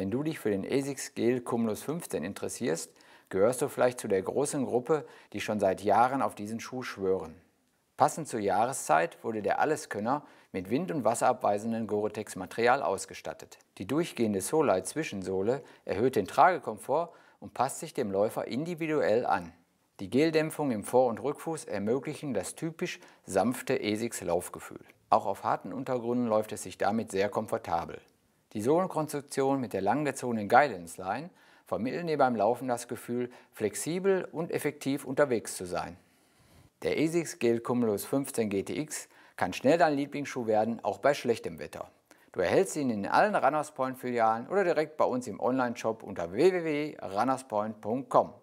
Wenn du dich für den ASICS Gel Cumulus 15 interessierst, gehörst du vielleicht zu der großen Gruppe, die schon seit Jahren auf diesen Schuh schwören. Passend zur Jahreszeit wurde der Alleskönner mit wind- und wasserabweisenden Gore-Tex-Material ausgestattet. Die durchgehende Solite-Zwischensohle erhöht den Tragekomfort und passt sich dem Läufer individuell an. Die Geldämpfung im Vor- und Rückfuß ermöglichen das typisch sanfte asics laufgefühl Auch auf harten Untergründen läuft es sich damit sehr komfortabel. Die Sohlenkonstruktion mit der langgezogenen Guidance Line vermitteln dir beim Laufen das Gefühl, flexibel und effektiv unterwegs zu sein. Der ASICS Gel Cumulus 15 GTX kann schnell dein Lieblingsschuh werden, auch bei schlechtem Wetter. Du erhältst ihn in allen Runners Point Filialen oder direkt bei uns im Online-Shop unter www.runnerspoint.com.